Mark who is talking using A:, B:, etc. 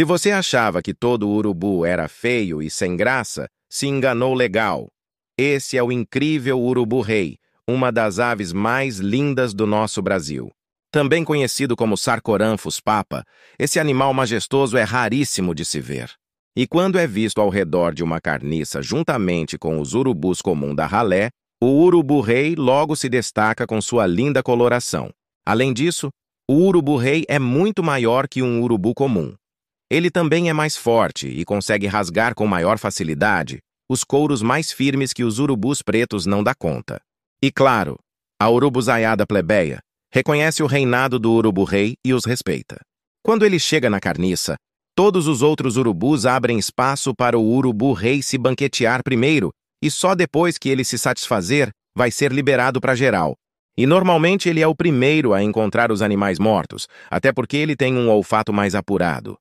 A: Se você achava que todo urubu era feio e sem graça, se enganou legal. Esse é o incrível urubu-rei, uma das aves mais lindas do nosso Brasil. Também conhecido como Sarcoranfos papa, esse animal majestoso é raríssimo de se ver. E quando é visto ao redor de uma carniça juntamente com os urubus comum da ralé, o urubu-rei logo se destaca com sua linda coloração. Além disso, o urubu-rei é muito maior que um urubu comum. Ele também é mais forte e consegue rasgar com maior facilidade os couros mais firmes que os urubus pretos não dá conta. E claro, a urubuzaiada plebeia reconhece o reinado do urubu-rei e os respeita. Quando ele chega na carniça, todos os outros urubus abrem espaço para o urubu-rei se banquetear primeiro e só depois que ele se satisfazer vai ser liberado para geral, e normalmente ele é o primeiro a encontrar os animais mortos, até porque ele tem um olfato mais apurado.